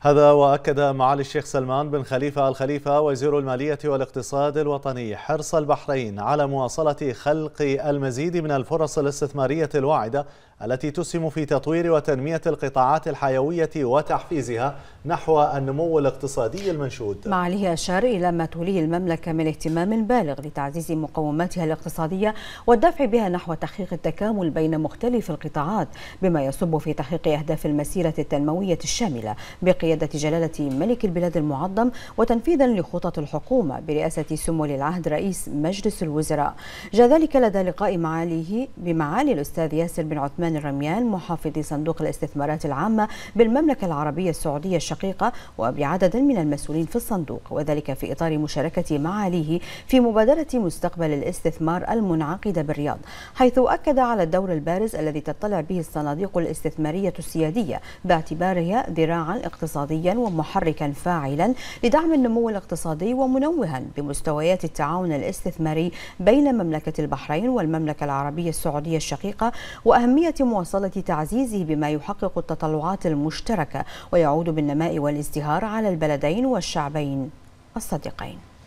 هذا وأكد معالي الشيخ سلمان بن خليفة الخليفة وزير المالية والاقتصاد الوطني حرص البحرين على مواصلة خلق المزيد من الفرص الاستثمارية الواعدة التي تسهم في تطوير وتنمية القطاعات الحيوية وتحفيزها نحو النمو الاقتصادي المنشود معاليه أشار إلى ما توليه المملكة من اهتمام بالغ لتعزيز مقوماتها الاقتصادية والدفع بها نحو تحقيق التكامل بين مختلف القطاعات بما يصب في تحقيق أهداف المسيرة التنموية الشاملة بقيادة بقيادة جلالة ملك البلاد المعظم وتنفيذا لخطط الحكومة برئاسة سمو العهد رئيس مجلس الوزراء جاء ذلك لدى لقاء معاليه بمعالي الأستاذ ياسر بن عثمان الرميان محافظ صندوق الاستثمارات العامة بالمملكة العربية السعودية الشقيقة وبعدد من المسؤولين في الصندوق وذلك في إطار مشاركة معاليه في مبادرة مستقبل الاستثمار المنعقدة بالرياض حيث أكد على الدور البارز الذي تطلع به الصناديق الاستثمارية السيادية باعتبارها ذراعا اقتصاديا اقتصاديا ومحركا فاعلا لدعم النمو الاقتصادي ومنوها بمستويات التعاون الاستثماري بين مملكة البحرين والمملكة العربية السعودية الشقيقة وأهمية مواصلة تعزيزه بما يحقق التطلعات المشتركة ويعود بالنماء والازدهار على البلدين والشعبين الصديقين